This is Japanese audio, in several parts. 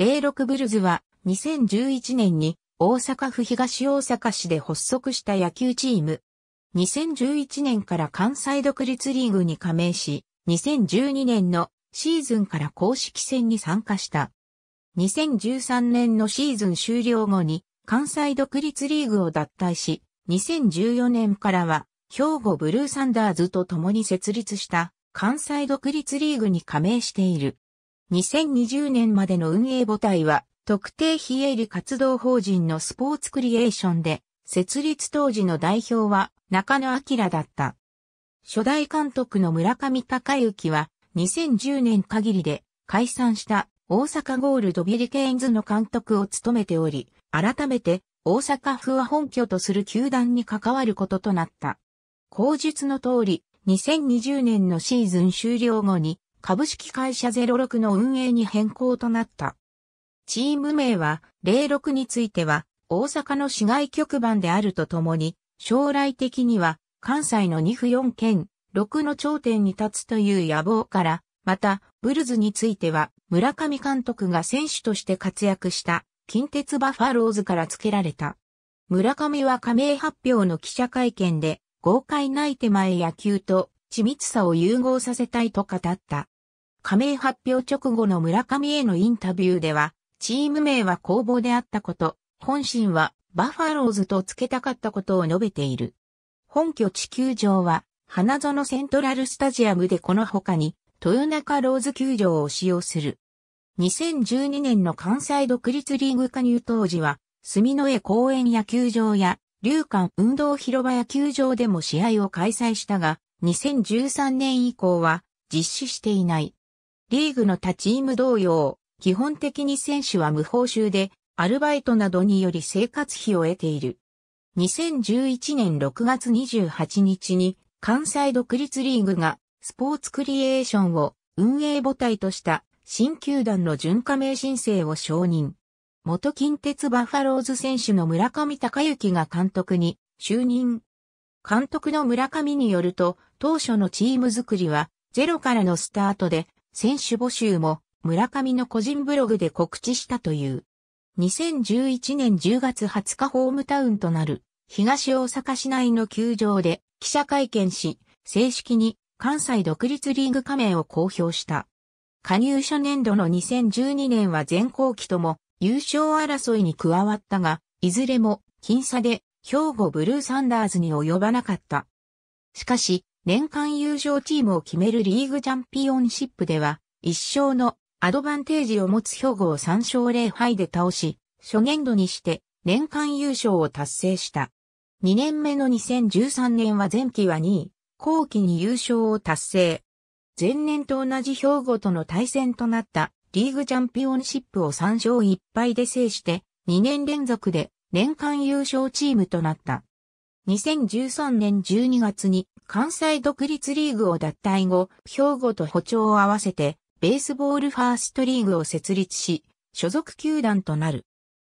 06ブルズは2011年に大阪府東大阪市で発足した野球チーム。2011年から関西独立リーグに加盟し、2012年のシーズンから公式戦に参加した。2013年のシーズン終了後に関西独立リーグを脱退し、2014年からは兵庫ブルーサンダーズと共に設立した関西独立リーグに加盟している。2020年までの運営母体は、特定非営利活動法人のスポーツクリエーションで、設立当時の代表は中野明だった。初代監督の村上隆之は、2010年限りで解散した大阪ゴールドビリケーンズの監督を務めており、改めて大阪府は本拠とする球団に関わることとなった。口述の通り、2020年のシーズン終了後に株式会社06の運営に変更となった。チーム名は06については大阪の市外局番であるとともに、将来的には関西の2府4県、6の頂点に立つという野望から、また、ブルズについては村上監督が選手として活躍した近鉄バファローズから付けられた。村上は加盟発表の記者会見で、豪快ない手前野球と緻密さを融合させたいと語った。加盟発表直後の村上へのインタビューでは、チーム名は公募であったこと、本心はバファローズと付けたかったことを述べている。本拠地球場は、花園セントラルスタジアムでこの他に、豊中ローズ球場を使用する。2012年の関西独立リーグ加入当時は、住之江公園野球場や、龍館運動広場野球場でも試合を開催したが、2013年以降は実施していない。リーグの他チーム同様、基本的に選手は無報酬で、アルバイトなどにより生活費を得ている。2011年6月28日に、関西独立リーグが、スポーツクリエーションを運営母体とした新球団の準加盟申請を承認。元近鉄バファローズ選手の村上隆之が監督に就任。監督の村上によると、当初のチーム作りはゼロからのスタートで選手募集も村上の個人ブログで告知したという。2011年10月20日ホームタウンとなる東大阪市内の球場で記者会見し、正式に関西独立リーグ加盟を公表した。加入初年度の2012年は全校期とも優勝争いに加わったが、いずれも僅差で兵庫ブルーサンダーズに及ばなかった。しかし、年間優勝チームを決めるリーグチャンピオンシップでは、1勝のアドバンテージを持つ兵庫を3勝0敗で倒し、初年度にして年間優勝を達成した。2年目の2013年は前期は2位、後期に優勝を達成。前年と同じ兵庫との対戦となったリーグチャンピオンシップを3勝1敗で制して、2年連続で年間優勝チームとなった。2013年12月に関西独立リーグを脱退後、兵庫と歩調を合わせて、ベースボールファーストリーグを設立し、所属球団となる。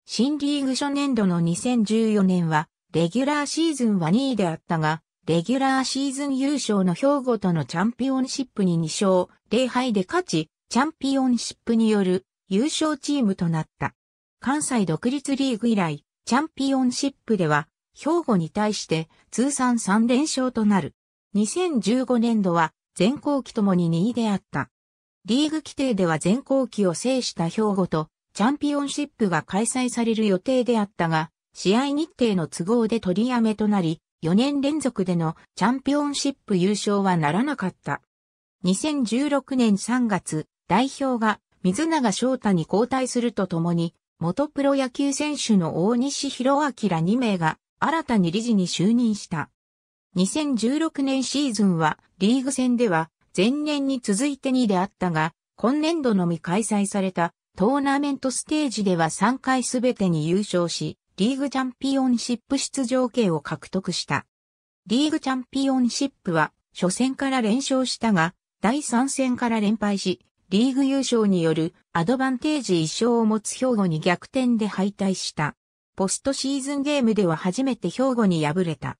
新リーグ初年度の2014年は、レギュラーシーズンは2位であったが、レギュラーシーズン優勝の兵庫とのチャンピオンシップに2勝、0敗で勝ち、チャンピオンシップによる優勝チームとなった。関西独立リーグ以来、チャンピオンシップでは兵庫に対して通算3連勝となる。2015年度は全校期ともに2位であった。リーグ規定では全校期を制した兵庫とチャンピオンシップが開催される予定であったが、試合日程の都合で取りやめとなり、4年連続でのチャンピオンシップ優勝はならなかった。2016年3月、代表が水永翔太に交代するとともに、元プロ野球選手の大西博明ら2名が新たに理事に就任した。2016年シーズンはリーグ戦では前年に続いて2であったが、今年度のみ開催されたトーナメントステージでは3回すべてに優勝し、リーグチャンピオンシップ出場権を獲得した。リーグチャンピオンシップは初戦から連勝したが、第3戦から連敗し、リーグ優勝によるアドバンテージ1勝を持つ兵庫に逆転で敗退した。ポストシーズンゲームでは初めて兵庫に敗れた。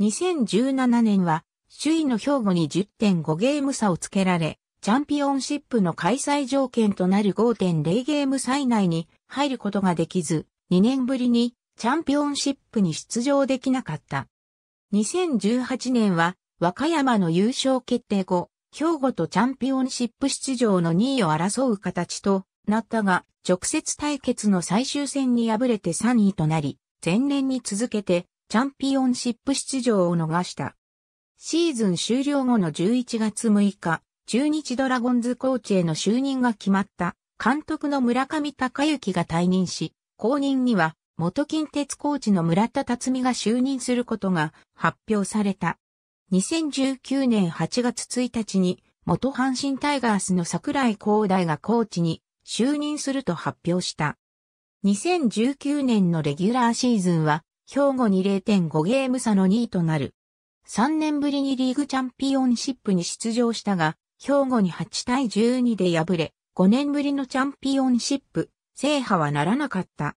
2017年は、首位の兵庫に10.5ゲーム差をつけられ、チャンピオンシップの開催条件となる5.0ゲーム最内に入ることができず、2年ぶりにチャンピオンシップに出場できなかった。2018年は和歌山の優勝決定後、兵庫とチャンピオンシップ出場の2位を争う形となったが、直接対決の最終戦に敗れて3位となり、前年に続けてチャンピオンシップ出場を逃した。シーズン終了後の11月6日、中日ドラゴンズコーチへの就任が決まった監督の村上隆之が退任し、後任には元近鉄コーチの村田辰美が就任することが発表された。2019年8月1日に元阪神タイガースの桜井光大がコーチに就任すると発表した。2019年のレギュラーシーズンは、兵庫に0.5ゲーム差の2位となる。3年ぶりにリーグチャンピオンシップに出場したが、兵庫に8対12で敗れ、5年ぶりのチャンピオンシップ、制覇はならなかった。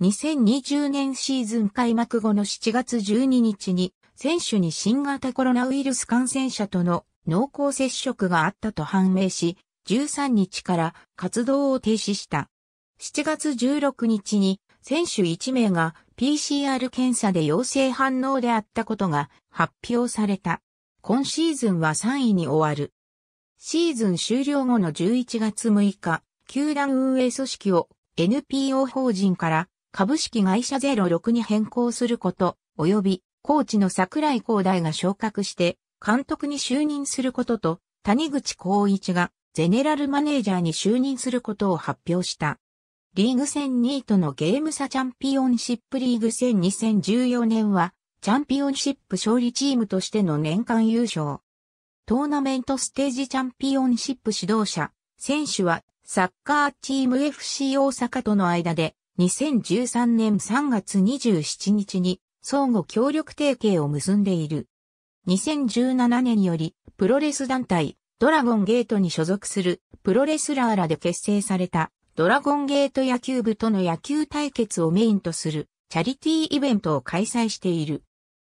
2020年シーズン開幕後の7月12日に、選手に新型コロナウイルス感染者との濃厚接触があったと判明し、13日から活動を停止した。7月16日に選手1名が PCR 検査で陽性反応であったことが発表された。今シーズンは3位に終わる。シーズン終了後の11月6日、球団運営組織を NPO 法人から株式会社06に変更すること、及びコーチの桜井光大が昇格して監督に就任することと谷口光一がゼネラルマネージャーに就任することを発表した。リーグ戦2位とのゲーム差チャンピオンシップリーグ戦2014年は、チャンピオンシップ勝利チームとしての年間優勝。トーナメントステージチャンピオンシップ指導者、選手はサッカーチーム FC 大阪との間で2013年3月27日に相互協力提携を結んでいる。2017年よりプロレス団体ドラゴンゲートに所属するプロレスラーらで結成されたドラゴンゲート野球部との野球対決をメインとするチャリティーイベントを開催している。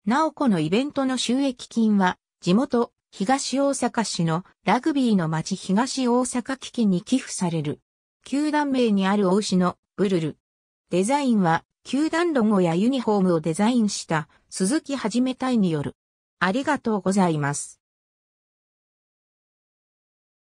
なおこのイベントの収益金は地元東大阪市のラグビーの町東大阪基金に寄付される。球団名にある大牛のブルル。デザインは球団ロゴやユニフォームをデザインした鈴木はじめ隊による。ありがとうございます。